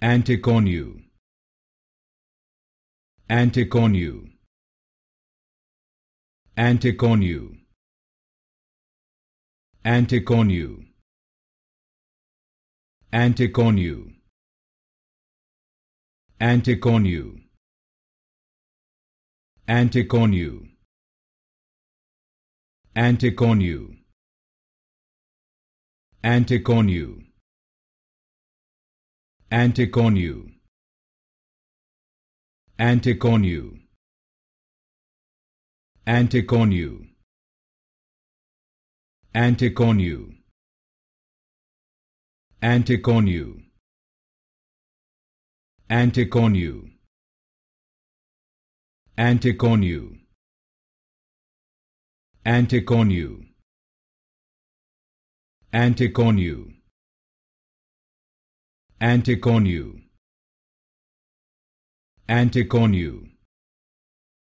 Anticonu Anticonu Anticonu Anticonu Anticonu Anticonu Anticonu Anticonu Anticonu Anticonu Anticonu Anticonu Anticonu Anticonu Anticonu Anticonu Anticonu Anticonu Anticonu Anticonu